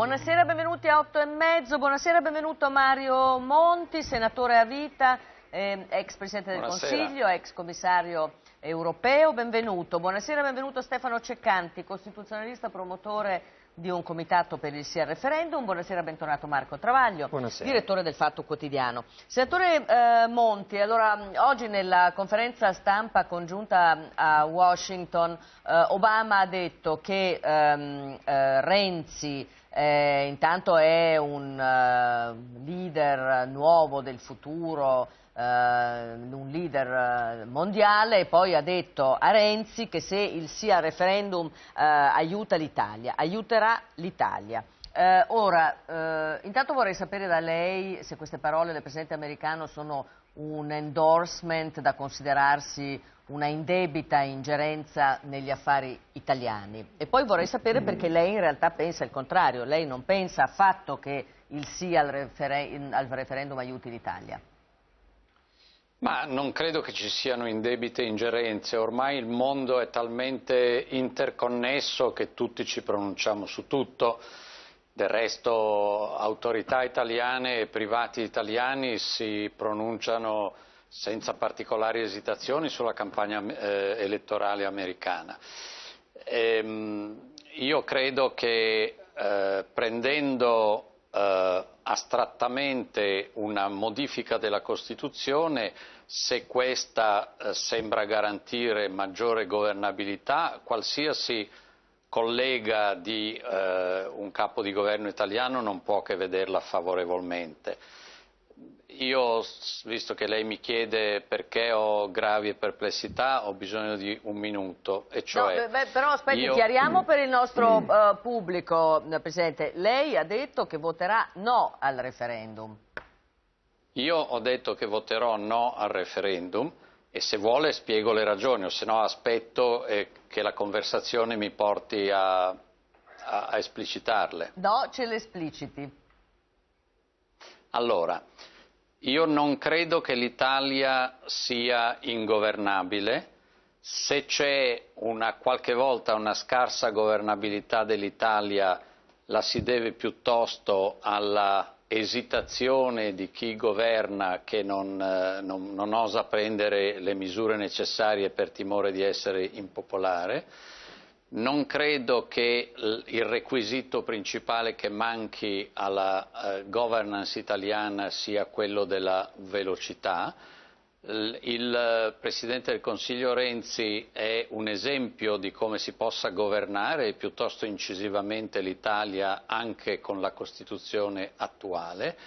Buonasera, benvenuti a 8 e mezzo, buonasera, benvenuto Mario Monti, senatore a vita, eh, ex Presidente del buonasera. Consiglio, ex Commissario europeo, benvenuto. Buonasera, benvenuto Stefano Ceccanti, costituzionalista, promotore di un comitato per il SIA referendum. Buonasera, bentornato Marco Travaglio, Buonasera. direttore del Fatto Quotidiano. Senatore eh, Monti, allora, oggi nella conferenza stampa congiunta a Washington eh, Obama ha detto che ehm, eh, Renzi eh, intanto è un uh, leader nuovo del futuro, uh, un leader eh, mondiale e poi ha detto a Renzi che se il sia referendum uh, aiuta l'Italia, aiuterà l'Italia. ora, intanto vorrei sapere da lei se queste parole del Presidente americano sono un endorsement da considerarsi una indebita ingerenza negli affari italiani. E poi vorrei sapere perché lei in realtà pensa il contrario, lei non pensa affatto che il sì al, referen al referendum aiuti l'Italia. Ma non credo che ci siano indebite ingerenze, ormai il mondo è talmente interconnesso che tutti ci pronunciamo su tutto. Del resto autorità italiane e privati italiani si pronunciano senza particolari esitazioni sulla campagna eh, elettorale americana. Ehm, io credo che eh, prendendo eh, astrattamente una modifica della Costituzione, se questa eh, sembra garantire maggiore governabilità, qualsiasi collega di eh, un capo di governo italiano non può che vederla favorevolmente. Io, visto che lei mi chiede perché ho gravi perplessità, ho bisogno di un minuto. Cioè, no, beh, però aspetti, io... chiariamo per il nostro eh, pubblico, Presidente. Lei ha detto che voterà no al referendum. Io ho detto che voterò no al referendum e se vuole spiego le ragioni, o se no aspetto eh, che la conversazione mi porti a, a, a esplicitarle. No, ce le espliciti. Allora, io non credo che l'Italia sia ingovernabile. Se c'è una, qualche volta una scarsa governabilità dell'Italia, la si deve piuttosto alla esitazione di chi governa che non, eh, non, non, osa prendere le misure necessarie per timore di essere impopolare. Non credo che il requisito principale che manchi alla eh, governance italiana sia quello della velocità, il eh, Presidente del Consiglio Renzi è un esempio di come si possa governare piuttosto incisivamente l'Italia anche con la Costituzione attuale.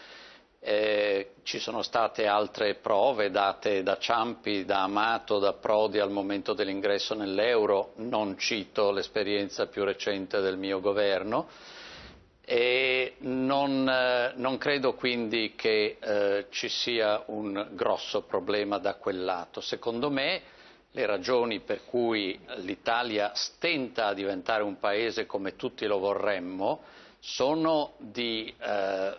Eh, ci sono state altre prove date da Ciampi, da Amato, da Prodi al momento dell'ingresso nell'euro, non cito l'esperienza più recente del mio governo e non, eh, non, credo quindi che eh, ci sia un grosso problema da quel lato. Secondo me le ragioni per cui l'Italia stenta a diventare un paese come tutti lo vorremmo sono di eh,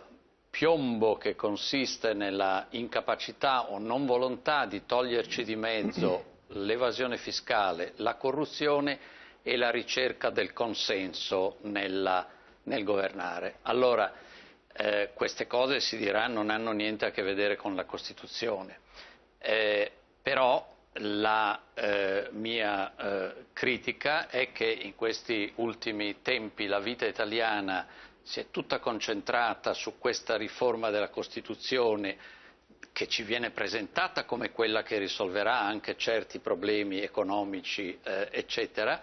piombo che consiste nella incapacità o non volontà di toglierci di mezzo l'evasione fiscale, la corruzione e la ricerca del consenso nella nel governare. Allora, eh, queste cose si dirà non hanno niente a che vedere con la Costituzione, eh, però la eh, mia eh, critica è che in questi ultimi tempi la vita italiana si è tutta concentrata su questa riforma della Costituzione che ci viene presentata come quella che risolverà anche certi problemi economici, eh, eccetera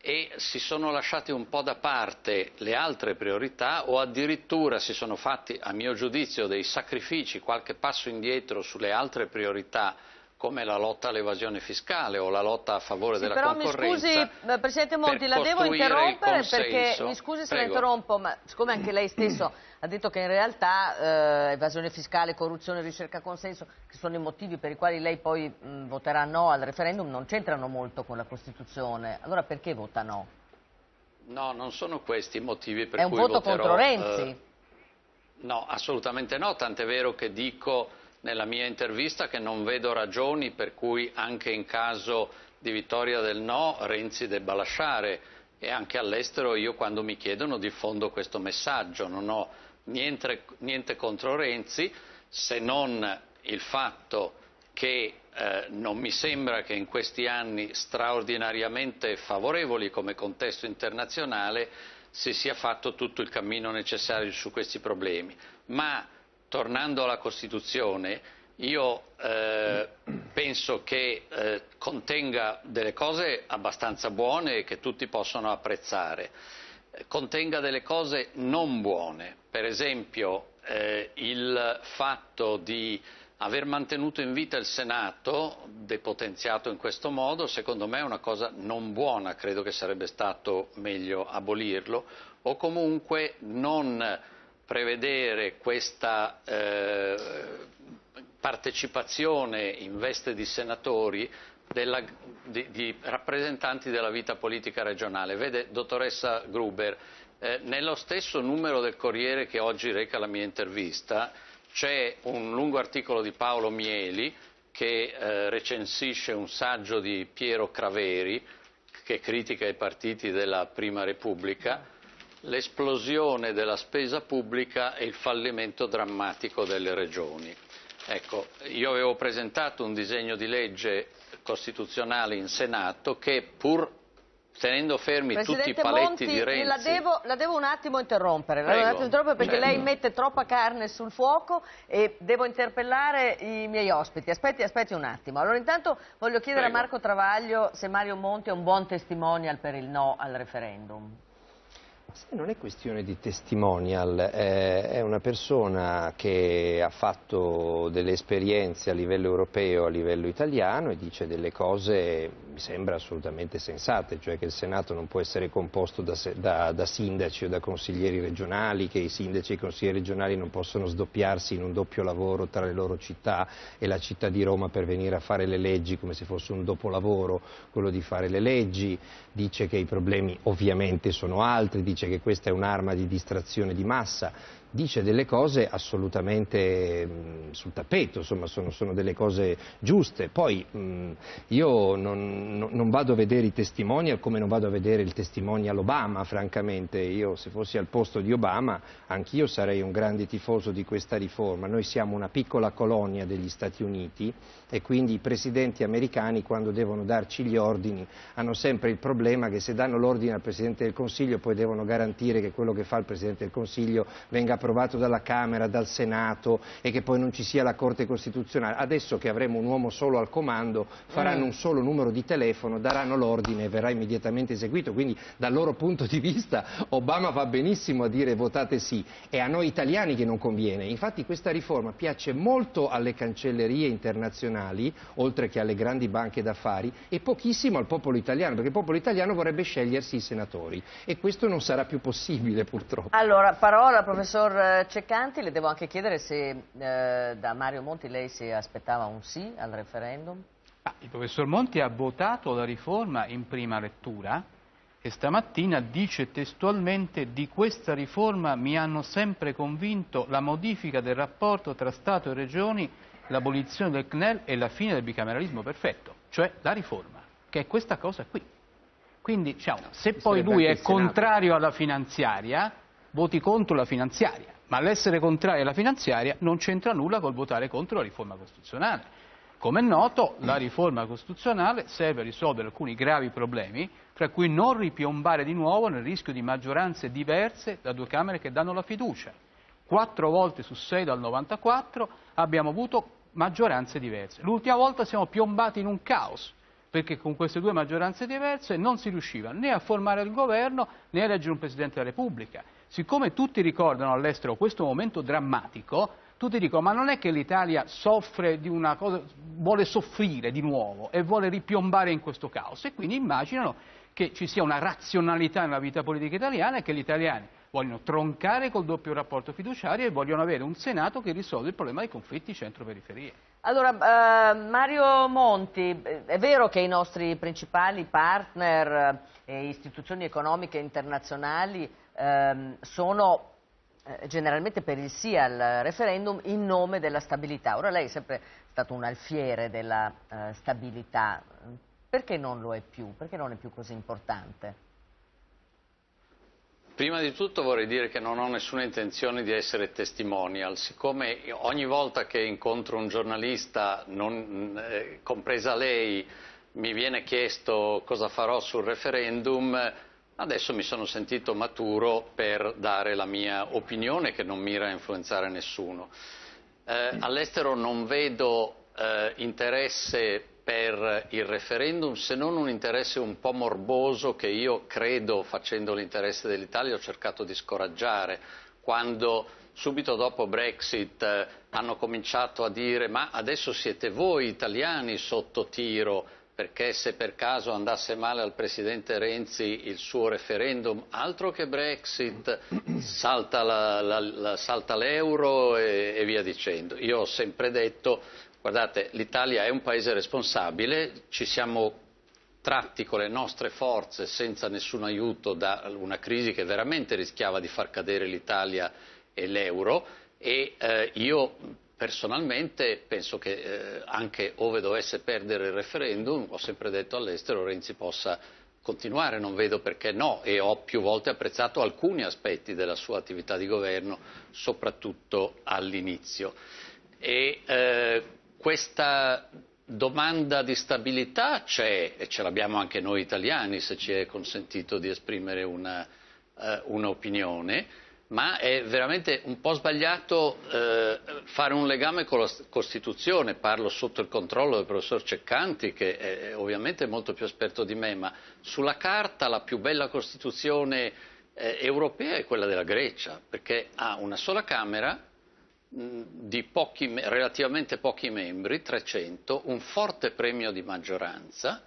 e si sono lasciate un po' da parte le altre priorità o addirittura si sono fatti, a mio giudizio, dei sacrifici, qualche passo indietro sulle altre priorità come la lotta all'evasione fiscale o la lotta a favore sì, della però concorrenza. Però mi scusi, eh, Presidente Monti, la devo interrompere perché, mi scusi se Prego. la interrompo, ma siccome anche lei stesso ha detto che in realtà eh, evasione fiscale, corruzione, ricerca consenso, che sono i motivi per i quali lei poi mh, voterà no al referendum, non c'entrano molto con la Costituzione. Allora perché vota no? No, non sono questi i motivi per È cui voterò. È un voto contro Renzi? Eh, no, assolutamente no, tant'è vero che dico nella mia intervista che non vedo ragioni per cui anche in caso di vittoria del no Renzi debba lasciare e anche all'estero io quando mi chiedono diffondo questo messaggio, non ho niente, niente contro Renzi se non il fatto che eh, non mi sembra che in questi anni straordinariamente favorevoli come contesto internazionale si sia fatto tutto il cammino necessario su questi problemi. Ma tornando alla Costituzione, io eh, penso che eh, contenga delle cose abbastanza buone e che tutti possono apprezzare, contenga delle cose non buone, per esempio eh, il fatto di aver mantenuto in vita il Senato, depotenziato in questo modo, secondo me è una cosa non buona, credo che sarebbe stato meglio abolirlo o comunque non prevedere questa eh, partecipazione in veste di senatori della, di, di, rappresentanti della vita politica regionale. Vede, dottoressa Gruber, eh, nello stesso numero del Corriere che oggi reca la mia intervista c'è un lungo articolo di Paolo Mieli che eh, recensisce un saggio di Piero Craveri che critica i partiti della Prima Repubblica l'esplosione della spesa pubblica e il fallimento drammatico delle regioni. Ecco, io avevo presentato un disegno di legge costituzionale in Senato che pur tenendo fermi Presidente tutti i paletti Monti, di Renzi... La devo, la devo un attimo interrompere, Prego, attimo interrompere perché certo. lei mette troppa carne sul fuoco e devo interpellare i miei ospiti. Aspetti, aspetti un attimo. Allora intanto voglio chiedere Prego. a Marco Travaglio se Mario Monti è un buon testimonial per il no al referendum. Non è questione di testimonial, è una persona che ha fatto delle esperienze a livello europeo, a livello italiano e dice delle cose mi sembra assolutamente sensate, cioè che il Senato non può essere composto da, da, da sindaci o da consiglieri regionali, che i sindaci e i consiglieri regionali non possono sdoppiarsi in un doppio lavoro tra le loro città e la città di Roma per venire a fare le leggi come se fosse un dopolavoro quello di fare le leggi, dice che i problemi ovviamente sono altri, dice che questa è un'arma di distrazione di massa dice delle cose assolutamente mh, mm, sul tappeto, insomma sono, sono, delle cose giuste. Poi mh, mm, io non, non, non, vado a vedere i testimonial come non vado a vedere il testimonial Obama, francamente. Io se fossi al posto di Obama anch'io sarei un grande tifoso di questa riforma. Noi siamo una piccola colonia degli Stati Uniti e quindi i presidenti americani quando devono darci gli ordini hanno sempre il problema che se danno l'ordine al Presidente del Consiglio poi devono garantire che quello che fa il Presidente del Consiglio venga approvato dalla Camera, dal Senato e che poi non ci sia la Corte Costituzionale. Adesso che avremo un uomo solo al comando, faranno mm. un solo numero di telefono, daranno l'ordine e verrà immediatamente eseguito. Quindi dal loro punto di vista Obama va benissimo a dire votate sì. È a noi italiani che non conviene. Infatti questa riforma piace molto alle cancellerie internazionali, oltre che alle grandi banche d'affari, e pochissimo al popolo italiano, perché il popolo italiano vorrebbe scegliersi i senatori. E questo non sarà più possibile purtroppo. Allora, parola, professore. Dottor eh, Ceccanti, le devo anche chiedere se eh, da Mario Monti lei si aspettava un sì al referendum? Ah, il professor Monti ha votato la riforma in prima lettura e stamattina dice testualmente di questa riforma mi hanno sempre convinto la modifica del rapporto tra Stato e Regioni, l'abolizione del CNEL e la fine del bicameralismo perfetto, cioè la riforma, che è questa cosa qui. Quindi, diciamo, se poi lui è contrario alla finanziaria voti contro la finanziaria, ma l'essere contrario alla finanziaria non c'entra nulla col votare contro la riforma costituzionale. Come è noto, la riforma costituzionale serve a risolvere alcuni gravi problemi, tra cui non ripiombare di nuovo nel rischio di maggioranze diverse da due Camere che danno la fiducia. Quattro volte su sei dal 1994 abbiamo avuto maggioranze diverse. L'ultima volta siamo piombati in un caos, perché con queste due maggioranze diverse non si riusciva né a formare il governo né a eleggere un Presidente della Repubblica siccome tutti ricordano all'estero questo momento drammatico, tutti dicono ma non è che l'Italia soffre di una cosa, vuole soffrire di nuovo e vuole ripiombare in questo caos e quindi immaginano che ci sia una razionalità nella vita politica italiana e che gli italiani vogliono troncare col doppio rapporto fiduciario e vogliono avere un Senato che risolve il problema dei conflitti centro-periferie. Allora, eh, Mario Monti, è vero che i nostri principali partner eh, e istituzioni economiche internazionali ehm, sono eh, generalmente per il sì al referendum in nome della stabilità. Ora lei è sempre stato un alfiere della eh, stabilità, perché non lo è più? Perché non è più così importante? Prima di tutto vorrei dire che non ho nessuna intenzione di essere testimonial, siccome ogni volta che incontro un giornalista, non, eh, compresa lei, mi viene chiesto cosa farò sul referendum, Adesso mi sono sentito maturo per dare la mia opinione che non mira a influenzare nessuno. Eh, all'estero non vedo eh, interesse per il referendum se non un interesse un po' morboso che io credo, facendo l'interesse dell'Italia, ho cercato di scoraggiare quando subito dopo Brexit eh, hanno cominciato a dire ma adesso siete voi italiani sotto tiro perché se per caso andasse male al presidente Renzi il suo referendum, altro che Brexit, salta, l'euro e, e, via dicendo. Io ho sempre detto, guardate, l'Italia è un paese responsabile, ci siamo tratti con le nostre forze senza nessun aiuto da una crisi che veramente rischiava di far cadere l'Italia e l'euro e eh, io Personalmente penso che eh, anche ove dovesse perdere il referendum, ho sempre detto all'estero, Renzi possa continuare, non vedo perché no e ho più volte apprezzato alcuni aspetti della sua attività di governo, soprattutto all'inizio. E, eh, questa domanda di stabilità c'è e ce l'abbiamo anche noi italiani se ci è consentito di esprimere una, eh, un'opinione ma è veramente un po' sbagliato eh, fare un legame con la Costituzione, parlo sotto il controllo del professor Ceccanti che è ovviamente molto più esperto di me, ma sulla carta la più bella Costituzione eh, europea è quella della Grecia, perché ha una sola Camera di pochi, relativamente pochi membri, 300, un forte premio di maggioranza,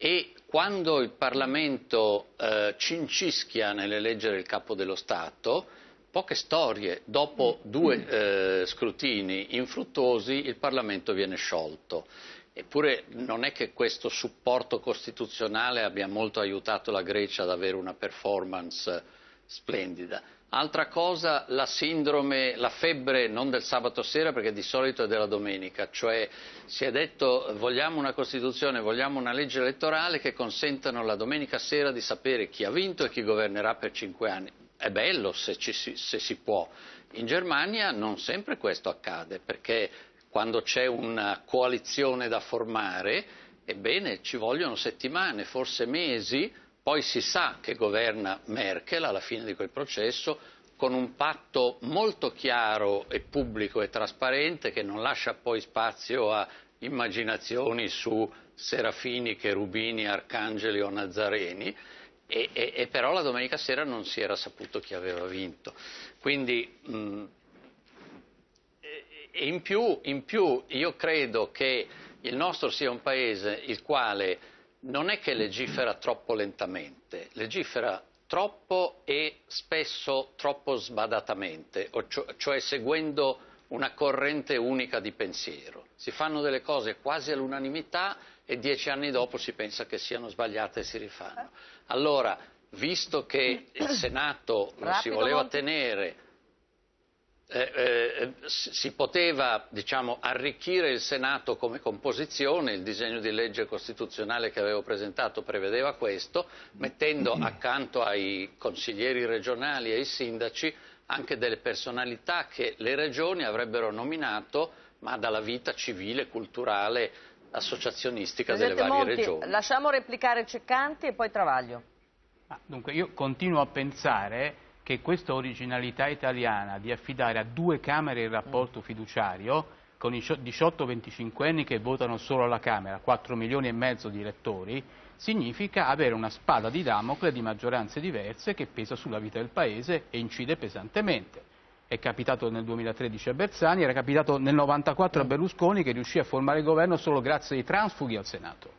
e quando il Parlamento eh, cincischia nell'eleggere il capo dello Stato, poche storie, dopo due eh, scrutini infruttuosi il Parlamento viene sciolto. Eppure non è che questo supporto costituzionale abbia molto aiutato la Grecia ad avere una performance splendida. Altra cosa, la sindrome, la febbre non del sabato sera perché di solito è della domenica, cioè si è detto vogliamo una Costituzione, vogliamo una legge elettorale che consentano la domenica sera di sapere chi ha vinto e chi governerà per cinque anni. È bello se, ci, se si può. In Germania non sempre questo accade perché quando c'è una coalizione da formare, ebbene ci vogliono settimane, forse mesi poi si sa che governa Merkel alla fine di quel processo con un patto molto chiaro e pubblico e trasparente che non lascia poi spazio a immaginazioni su serafini, cherubini, arcangeli o nazareni e, e, e però la domenica sera non si era saputo chi aveva vinto. Quindi, mh, mm, e in più, in più io credo che il nostro sia un paese il quale non è che legifera troppo lentamente, legifera troppo e spesso troppo sbadatamente, cioè seguendo una corrente unica di pensiero. Si fanno delle cose quasi all'unanimità e dieci anni dopo si pensa che siano sbagliate e si rifanno. Allora, visto che il Senato non si voleva tenere eh, eh si poteva diciamo, arricchire il Senato come composizione, il disegno di legge costituzionale che avevo presentato prevedeva questo, mettendo mm-hmm. accanto ai consiglieri regionali e ai sindaci anche delle personalità che le regioni avrebbero nominato ma dalla vita civile, culturale, associazionistica Presidente delle varie Monti, regioni. Lasciamo replicare Ceccanti e poi Travaglio. Ah, dunque io continuo a pensare che questa originalità italiana di affidare a due Camere il rapporto fiduciario, con i 18-25 anni che votano solo alla Camera, 4 milioni e mezzo di elettori, significa avere una spada di Damocle di maggioranze diverse che pesa sulla vita del Paese e incide pesantemente. È capitato nel 2013 a Bersani, era capitato nel 1994 a Berlusconi che riuscì a formare il governo solo grazie ai transfughi al Senato.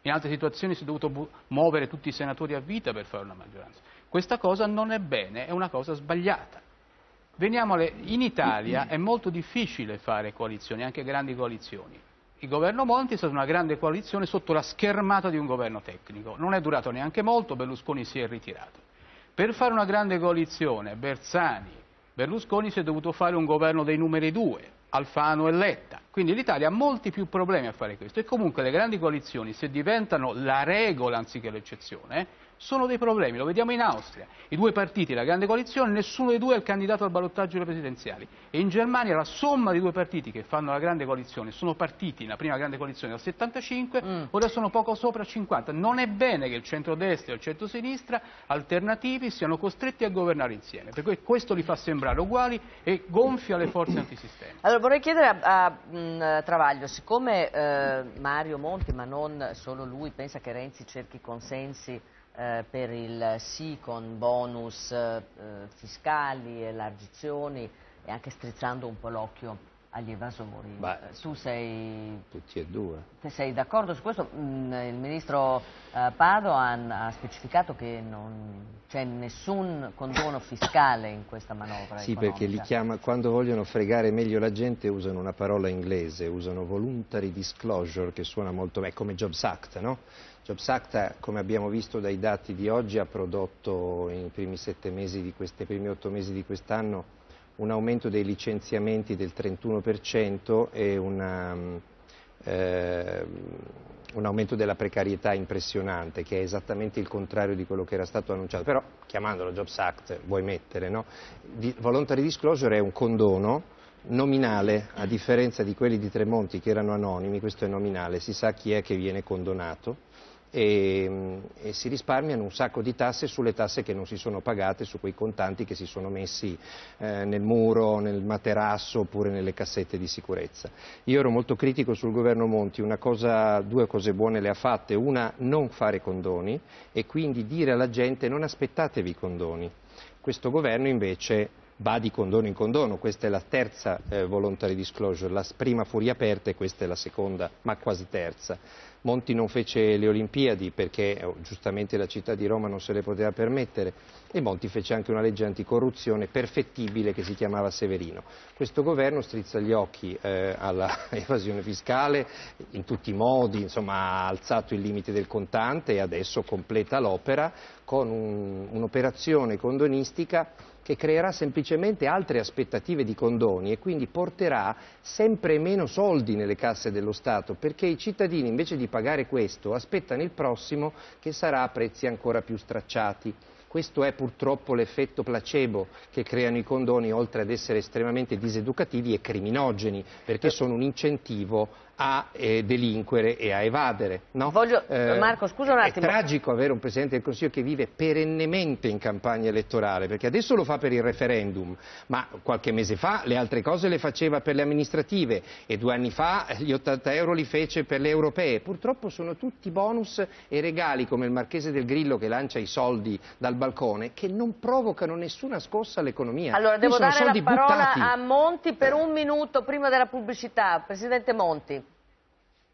In altre situazioni si è dovuto muovere tutti i senatori a vita per fare una maggioranza. Questa cosa non è bene, è una cosa sbagliata. Veniamo alle... In Italia è molto difficile fare coalizioni, anche grandi coalizioni. Il governo Monti è stata una grande coalizione sotto la schermata di un governo tecnico. Non è durato neanche molto, Berlusconi si è ritirato. Per fare una grande coalizione, Bersani, Berlusconi si è dovuto fare un governo dei numeri due, Alfano e Letta. Quindi l'Italia ha molti più problemi a fare questo e comunque le grandi coalizioni se diventano la regola anziché l'eccezione sono dei problemi, lo vediamo in Austria, i due partiti, la grande coalizione, nessuno dei due è il candidato al ballottaggio delle presidenziali e in Germania la somma dei due partiti che fanno la grande coalizione sono partiti nella prima grande coalizione dal 75, mm. ora sono poco sopra il 50, non è bene che il centrodestra e il centrosinistra alternativi siano costretti a governare insieme, perché questo li fa sembrare uguali e gonfia le forze antisistemiche. Allora vorrei chiedere a, a mh, Travaglio, siccome eh, Mario Monti, ma non solo lui, pensa che Renzi cerchi consensi eh, per il sì con bonus eh, fiscali, elargizioni e anche strizzando un po' l'occhio agli evasori. Beh, eh, tu sei, tutti e due. sei d'accordo su questo? Mm, il ministro eh, Padoan ha specificato che non c'è nessun condono fiscale in questa manovra. Sì, economica. perché chiama, quando vogliono fregare meglio la gente usano una parola inglese, usano voluntary disclosure che suona molto bene, come Jobs Act, no? Jobs Act, come abbiamo visto dai dati di oggi, ha prodotto nei primi, questi, primi otto mesi di quest'anno un aumento dei licenziamenti del 31% e una, eh, un aumento della precarietà impressionante, che è esattamente il contrario di quello che era stato annunciato. Però, chiamandolo Jobs Act, vuoi mettere, no? Di, voluntary disclosure è un condono nominale, a differenza di quelli di Tremonti che erano anonimi, questo è nominale, si sa chi è che viene condonato e, e, si risparmiano un sacco di tasse sulle tasse che non si sono pagate, su quei contanti che si sono messi eh, nel muro, nel materasso oppure nelle cassette di sicurezza. Io ero molto critico sul governo Monti, cosa, due cose buone le ha fatte, una non fare condoni e quindi dire alla gente non aspettatevi condoni. Questo governo invece va di condono in condono, questa è la terza eh, voluntary disclosure, la prima fu riaperta e questa è la seconda, ma quasi terza. Monti non fece le Olimpiadi perché oh, giustamente la città di Roma non se le poteva permettere e Monti fece anche una legge anticorruzione perfettibile che si chiamava Severino. Questo governo strizza gli occhi eh, all'evasione fiscale in tutti i modi, insomma, ha alzato il limite del contante e adesso completa l'opera con un'operazione condonistica che creerà semplicemente altre aspettative di condoni e quindi porterà sempre meno soldi nelle casse dello Stato perché i cittadini invece di pagare questo aspettano il prossimo che sarà a prezzi ancora più stracciati. Questo è purtroppo l'effetto placebo che creano i condoni, oltre ad essere estremamente diseducativi e criminogeni, perché certo. sono un incentivo a eh, delinquere e a evadere. No? Voglio, eh, Marco, scusa un attimo. È tragico avere un Presidente del Consiglio che vive perennemente in campagna elettorale, perché adesso lo fa per il referendum, ma qualche mese fa le altre cose le faceva per le amministrative e due anni fa gli 80 euro li fece per le europee. Purtroppo sono tutti bonus e regali come il Marchese del Grillo che lancia i soldi dal balcone che non provocano nessuna scossa all'economia. Allora, devo dare la parola buttati. a Monti per un minuto prima della pubblicità. Presidente Monti.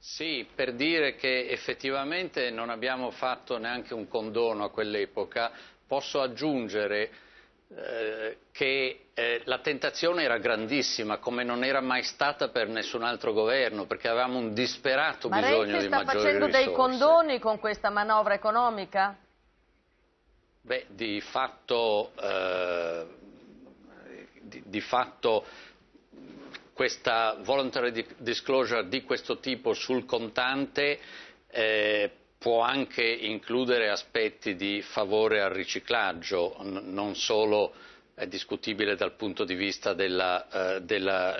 Sì, per dire che effettivamente non abbiamo fatto neanche un condono a quell'epoca, posso aggiungere eh, che eh, la tentazione era grandissima, come non era mai stata per nessun altro governo, perché avevamo un disperato Ma bisogno di maggiori risorse. Ma sta facendo dei condoni con questa manovra economica? Beh, di fatto, eh, di, di fatto questa voluntary disclosure di questo tipo sul contante eh, può anche includere aspetti di favore al riciclaggio, non solo è discutibile dal punto di vista della, eh, della,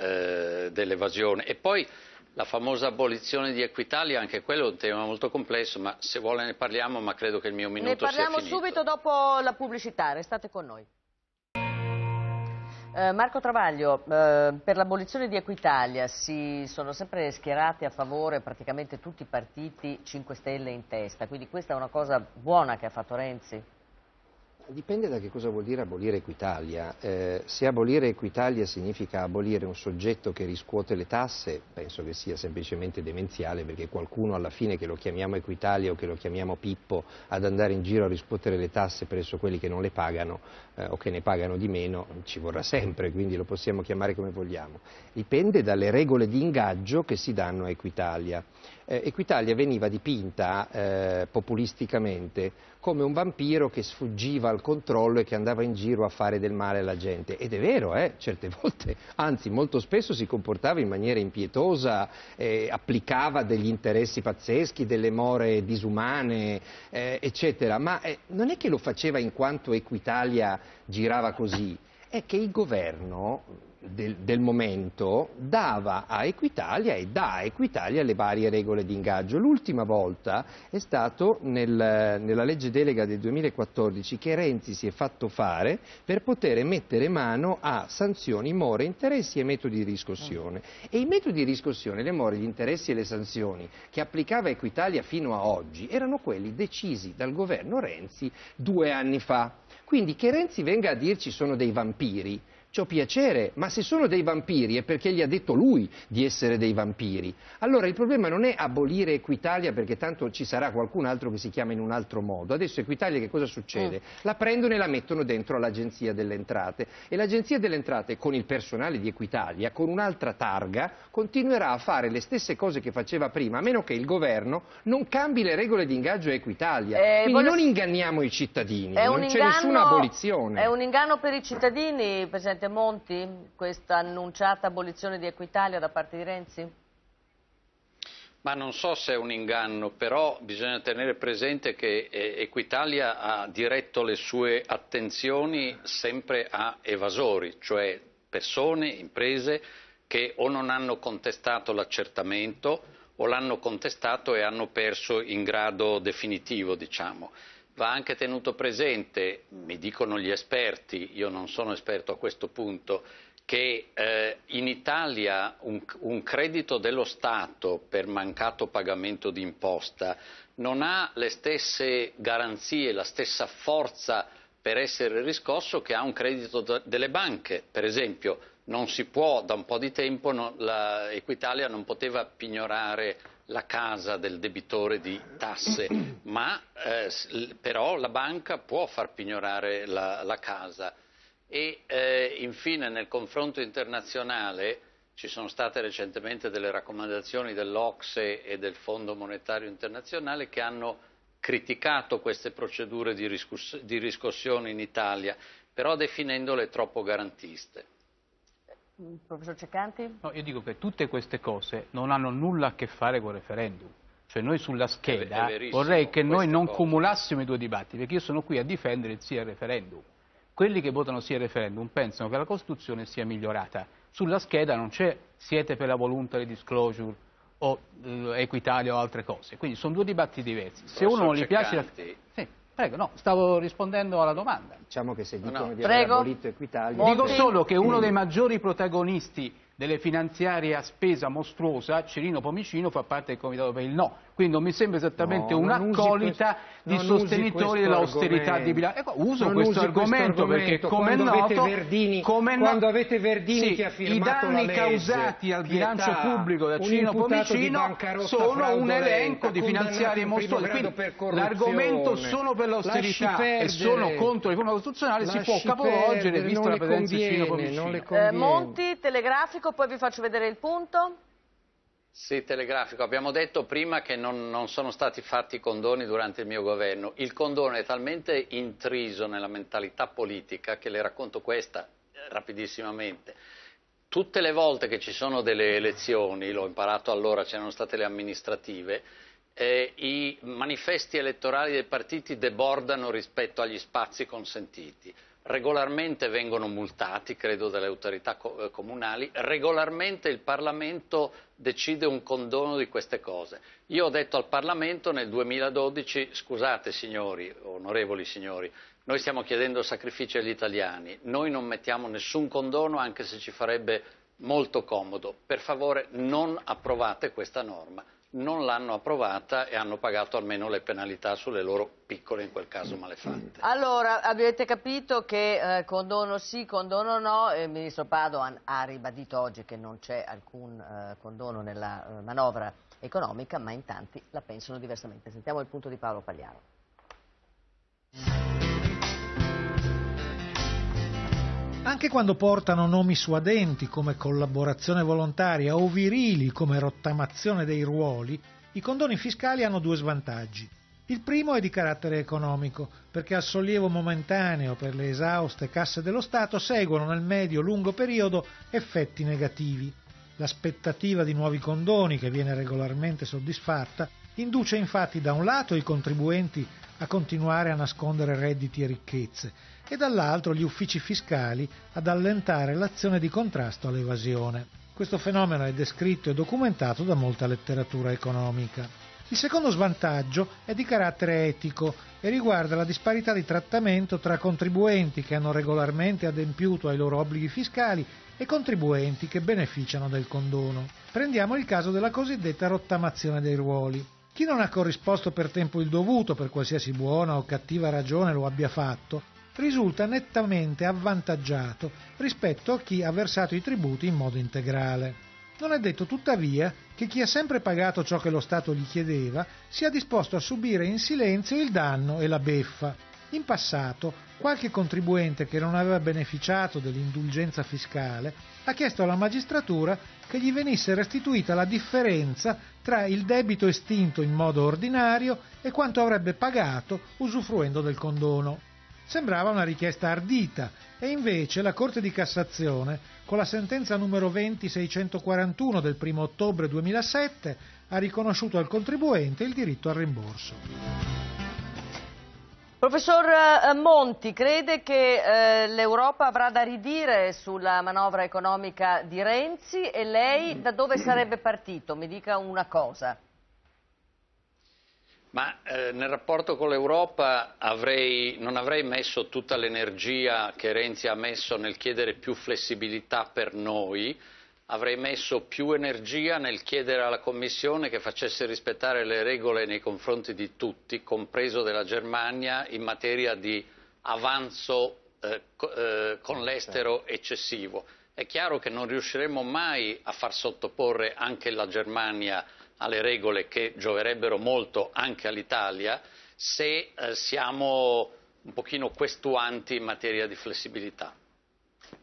eh, dell'evasione. E poi la famosa abolizione di Equitalia, anche quello è un tema molto complesso, ma se vuole ne parliamo, ma credo che il mio minuto sia finito. Ne parliamo subito dopo la pubblicità, restate con noi. Eh, Marco Travaglio, eh, per l'abolizione di Equitalia si sono sempre schierati a favore praticamente tutti i partiti 5 Stelle in testa, quindi questa è una cosa buona che ha fatto Renzi? Dipende da che cosa vuol dire abolire Equitalia. Eh, se abolire Equitalia significa abolire un soggetto che riscuote le tasse, penso che sia semplicemente demenziale perché qualcuno alla fine che lo chiamiamo Equitalia o che lo chiamiamo Pippo ad andare in giro a riscuotere le tasse presso quelli che non le pagano eh, o che ne pagano di meno, ci vorrà sempre, quindi lo possiamo chiamare come vogliamo. Dipende dalle regole di ingaggio che si danno a Equitalia. Eh, Equitalia veniva dipinta eh, populisticamente come un vampiro che sfuggiva al controllo e che andava in giro a fare del male alla gente. Ed è vero, eh, certe volte, anzi molto spesso si comportava in maniera impietosa, eh, applicava degli interessi pazzeschi, delle more disumane, eh, eccetera. Ma eh, non è che lo faceva in quanto Equitalia girava così, è che il governo del, del, momento dava a Equitalia e dà a Equitalia le varie regole di ingaggio. L'ultima volta è stato nel, nella legge delega del 2014 che Renzi si è fatto fare per poter mettere mano a sanzioni, more, interessi e metodi di riscossione. E i metodi di riscossione, le more, gli interessi e le sanzioni che applicava Equitalia fino a oggi erano quelli decisi dal governo Renzi due anni fa. Quindi che Renzi venga a dirci sono dei vampiri ho piacere, ma se sono dei vampiri è perché gli ha detto lui di essere dei vampiri. Allora il problema non è abolire Equitalia perché tanto ci sarà qualcun altro che si chiama in un altro modo. Adesso Equitalia che cosa succede? Mm. La prendono e la mettono dentro all'Agenzia delle Entrate e l'Agenzia delle Entrate con il personale di Equitalia, con un'altra targa, continuerà a fare le stesse cose che faceva prima, a meno che il governo non cambi le regole di ingaggio a Equitalia. Eh, Quindi voglio... non inganniamo i cittadini, non c'è inganno... nessuna abolizione. È un inganno per i cittadini, Presidente Presidente Monti, questa annunciata abolizione di Equitalia da parte di Renzi? Ma non so se è un inganno, però bisogna tenere presente che eh, Equitalia ha diretto le sue attenzioni sempre a evasori, cioè persone, imprese che o non hanno contestato l'accertamento o l'hanno contestato e hanno perso in grado definitivo, diciamo. Va anche tenuto presente, mi dicono gli esperti, io non sono esperto a questo punto, che eh, in Italia un, un, credito dello Stato per mancato pagamento di imposta non ha le stesse garanzie, la stessa forza per essere riscosso che ha un credito delle banche. Per esempio, non si può, da un po' di tempo no, l'Equitalia non poteva pignorare la casa del debitore di tasse, ma eh, però la banca può far pignorare la, la casa. E eh, infine nel confronto internazionale ci sono state recentemente delle raccomandazioni dell'Ocse e del Fondo Monetario Internazionale che hanno criticato queste procedure di, riscossione in Italia, però definendole troppo garantiste. Professor Ceccanti? No, io dico che tutte queste cose non hanno nulla a che fare con il referendum. Cioè noi sulla eh, scheda vorrei che noi non cose. cumulassimo i due dibattiti, perché io sono qui a difendere il sì al referendum. Quelli che votano sì al referendum pensano che la Costituzione sia migliorata. Sulla scheda non c'è siete per la voluntary disclosure o eh, equitalia o altre cose. Quindi sono due dibattiti diversi. Se Professor uno non gli piace... La... Sì. Prego, no, stavo rispondendo alla domanda. Diciamo che se dicono no. di aver abolito Equitalia... Dico solo che uno dei maggiori protagonisti delle finanziarie a spesa mostruosa, Cirino Pomicino, fa parte del comitato per il no. Quindi non mi sembra esattamente no, un'accolita di sostenitori dell'austerità di bilancio. Ecco, uso questo argomento, questo argomento, perché come è noto, Verdini, come no... quando avete Verdini sì, che ha firmato i danni legge, causati al bilancio pietà, pubblico da Cino Pomicino sono un elenco di finanziari mostruosi. l'argomento sono per l'austerità e sono contro la riforma costituzionale si può capovolgere vista la presenza di Cino Pomicino. Eh, Monti, telegrafico, poi vi faccio vedere il punto. Sì, telegrafico. Abbiamo detto prima che non, non, sono stati fatti condoni durante il mio governo. Il condono è talmente intriso nella mentalità politica che le racconto questa eh, rapidissimamente. Tutte le volte che ci sono delle elezioni, l'ho imparato allora, c'erano state le amministrative, eh, i manifesti elettorali dei partiti debordano rispetto agli spazi consentiti regolarmente vengono multati, credo, dalle autorità co- eh, comunali, regolarmente il Parlamento decide un condono di queste cose. Io ho detto al Parlamento nel 2012, scusate signori, onorevoli signori, noi stiamo chiedendo sacrifici agli italiani, noi non mettiamo nessun condono anche se ci farebbe molto comodo, per favore non approvate questa norma non l'hanno approvata e hanno pagato almeno le penalità sulle loro piccole, in quel caso, malefatte. Allora, avete capito che eh, condono sì, condono no, il ministro Padoan ha ribadito oggi che non c'è alcun eh, condono nella eh, manovra economica, ma in tanti la pensano diversamente. Sentiamo il punto di Paolo Pagliaro. Anche quando portano nomi suadenti come collaborazione volontaria o virili come rottamazione dei ruoli, i condoni fiscali hanno due svantaggi. Il primo è di carattere economico, perché al sollievo momentaneo per le esauste casse dello Stato seguono nel medio-lungo periodo effetti negativi. L'aspettativa di nuovi condoni, che viene regolarmente soddisfatta, induce infatti da un lato i contribuenti a continuare a nascondere redditi e ricchezze e dall'altro gli uffici fiscali ad allentare l'azione di contrasto all'evasione. Questo fenomeno è descritto e documentato da molta letteratura economica. Il secondo svantaggio è di carattere etico e riguarda la disparità di trattamento tra contribuenti che hanno regolarmente adempiuto ai loro obblighi fiscali e contribuenti che beneficiano del condono. Prendiamo il caso della cosiddetta rottamazione dei ruoli. Chi non ha corrisposto per tempo il dovuto, per qualsiasi buona o cattiva ragione lo abbia fatto, risulta nettamente avvantaggiato rispetto a chi ha versato i tributi in modo integrale. Non è detto tuttavia che chi ha sempre pagato ciò che lo Stato gli chiedeva sia disposto a subire in silenzio il danno e la beffa, in passato, qualche contribuente che non aveva beneficiato dell'indulgenza fiscale ha chiesto alla magistratura che gli venisse restituita la differenza tra il debito estinto in modo ordinario e quanto avrebbe pagato usufruendo del condono. Sembrava una richiesta ardita e invece la Corte di Cassazione, con la sentenza numero 20641 del 1 ottobre 2007, ha riconosciuto al contribuente il diritto al rimborso. Professor eh, Monti, crede che eh, l'Europa avrà da ridire sulla manovra economica di Renzi e lei da dove sarebbe partito? Mi dica una cosa. Ma eh, nel rapporto con l'Europa non avrei messo tutta l'energia che Renzi ha messo nel chiedere più flessibilità per noi, avrei messo più energia nel chiedere alla Commissione che facesse rispettare le regole nei confronti di tutti, compreso della Germania, in materia di avanzo eh, eh, con l'estero certo. eccessivo. È chiaro che non riusciremo mai a far sottoporre anche la Germania alle regole che gioverebbero molto anche all'Italia se eh, siamo un pochino questuanti in materia di flessibilità.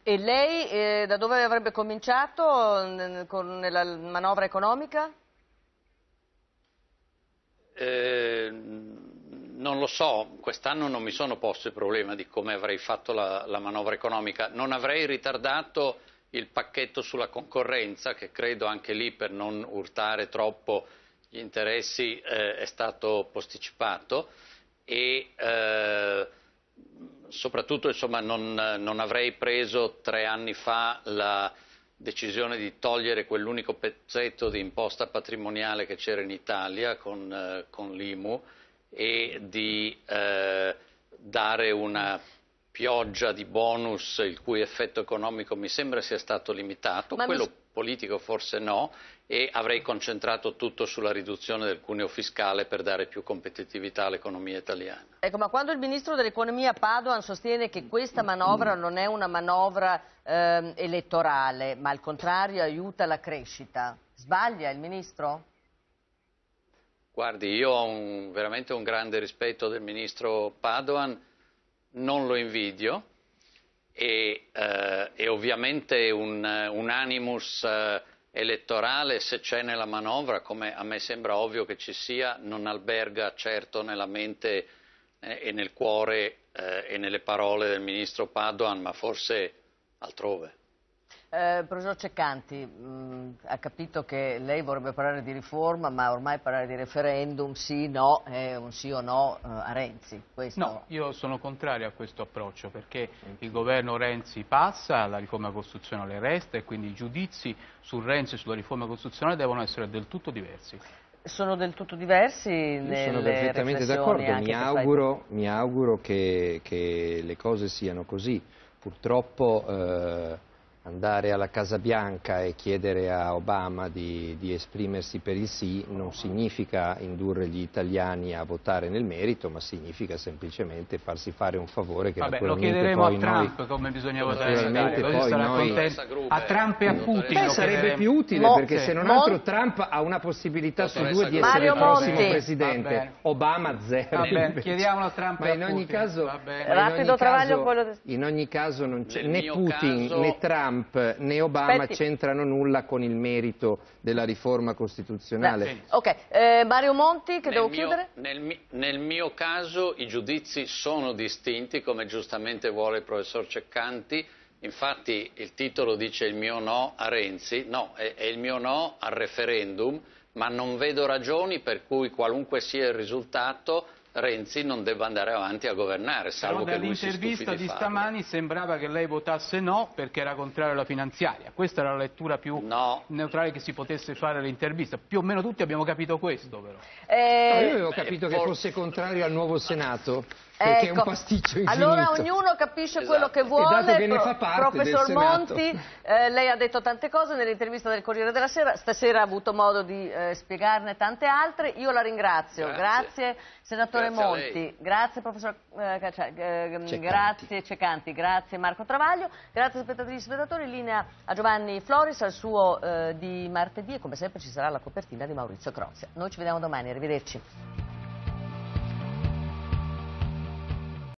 E lei eh, da dove avrebbe cominciato con, nella manovra economica? Eh, non lo so, quest'anno non mi sono posto il problema di come avrei fatto la, la, manovra economica, non avrei ritardato il pacchetto sulla concorrenza che credo anche lì per non urtare troppo gli interessi eh, è stato posticipato e, eh, soprattutto insomma, non, non, avrei preso tre anni fa la decisione di togliere quell'unico pezzetto di imposta patrimoniale che c'era in Italia con, eh, con l'IMU e di eh, dare una pioggia di bonus il cui effetto economico mi sembra sia stato limitato, quello politico forse no, e avrei concentrato tutto sulla riduzione del cuneo fiscale per dare più competitività all'economia italiana. Ecco, ma quando il Ministro dell'Economia Padoan sostiene che questa manovra non è una manovra eh, elettorale, ma al contrario aiuta la crescita, sbaglia il Ministro? Guardi, io ho un, veramente un grande rispetto del Ministro Padoan, non lo invidio e, eh, e ovviamente un, un animus eh, elettorale, se c'è nella manovra, come a me sembra ovvio che ci sia, non alberga certo nella mente eh, e nel cuore eh, e nelle parole del ministro Padoan, ma forse altrove. Eh, professor Ceccanti, mh, mm, ha capito che lei vorrebbe parlare di riforma, ma ormai parlare di referendum sì, o no, è un sì o no eh, a Renzi. Questo... No, io sono contrario a questo approccio perché il governo Renzi passa, la riforma costituzionale resta e quindi i giudizi su Renzi e sulla riforma costituzionale devono essere del tutto diversi sono del tutto diversi nelle Sono perfettamente d'accordo, mi, fai... mi, auguro che, che, le cose siano così. Purtroppo eh, andare alla Casa Bianca e chiedere a Obama di, di, esprimersi per il sì non significa indurre gli italiani a votare nel merito, ma significa semplicemente farsi fare un favore che Vabbè, lo chiederemo a Trump noi, come bisogna votare in Italia, a Trump e a Putin. Beh, sarebbe più utile Monte. perché se non altro Trump ha una possibilità su due di essere Mario il prossimo Monte. presidente, Obama zero. Chiediamolo a Trump ma in ogni Putin. caso, in ogni caso, in ogni caso non c'è né Putin caso... né Trump Trump né Obama c'entrano nulla con il merito della riforma costituzionale. Sì. Okay. Eh, Mario Monti, che nel devo mio, chiudere? Nel, nel mio caso i giudizi sono distinti, come giustamente vuole il professor Ceccanti, Infatti il titolo dice il mio no a Renzi, no, è, è, il mio no al referendum, ma non vedo ragioni per cui qualunque sia il risultato Renzi non debba andare avanti a governare, salvo Però che lui si stufi di, di stamani sembrava che lei votasse no perché era contrario alla finanziaria. Questa era la lettura più no. neutrale che si potesse fare all'intervista. Più o meno tutti abbiamo capito questo, però. Eh... io avevo capito Beh, che fosse contrario al nuovo Senato perché ecco. è un ecco. pasticcio infinito. Allora ognuno capisce esatto. quello che vuole, che Pro professor Monti, eh, lei ha detto tante cose nell'intervista del Corriere della Sera, stasera ha avuto modo di eh, spiegarne tante altre, io la ringrazio, grazie, grazie senatore grazie Monti, grazie professor eh, cioè, eh mm, Cecanti. grazie Cecanti, grazie Marco Travaglio, grazie spettatori e spettatori, linea a Giovanni Floris al suo eh, di martedì e come sempre ci sarà la copertina di Maurizio Crozia. Noi ci vediamo domani, arrivederci.